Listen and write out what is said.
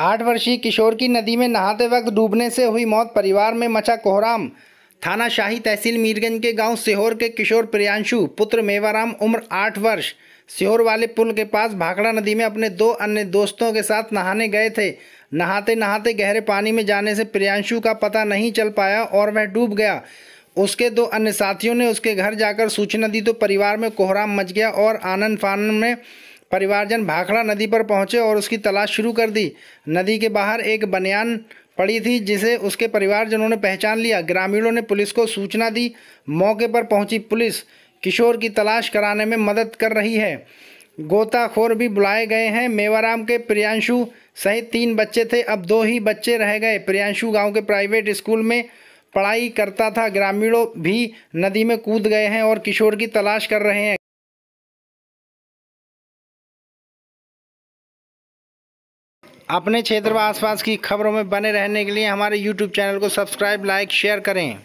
आठ वर्षीय किशोर की नदी में नहाते वक्त डूबने से हुई मौत परिवार में मचा कोहराम थाना शाही तहसील मीरगंज के गांव सीहोर के किशोर प्रियांशु पुत्र मेवाराम उम्र आठ वर्ष सीहोर वाले पुल के पास भाखड़ा नदी में अपने दो अन्य दोस्तों के साथ नहाने गए थे नहाते नहाते गहरे पानी में जाने से प्रियांशु का पता नहीं चल पाया और वह डूब गया उसके दो अन्य साथियों ने उसके घर जाकर सूचना दी तो परिवार में कोहराम मच गया और आनंद फानंद में परिवारजन भाखड़ा नदी पर पहुंचे और उसकी तलाश शुरू कर दी नदी के बाहर एक बनियान पड़ी थी जिसे उसके परिवारजनों ने पहचान लिया ग्रामीणों ने पुलिस को सूचना दी मौके पर पहुंची पुलिस किशोर की तलाश कराने में मदद कर रही है गोताखोर भी बुलाए गए हैं मेवाराम के प्रियांशु सहित तीन बच्चे थे अब दो ही बच्चे रह गए प्रियांशु गाँव के प्राइवेट स्कूल में पढ़ाई करता था ग्रामीणों भी नदी में कूद गए हैं और किशोर की तलाश कर रहे हैं अपने क्षेत्र व आसपास की खबरों में बने रहने के लिए हमारे यूट्यूब चैनल को सब्सक्राइब लाइक शेयर करें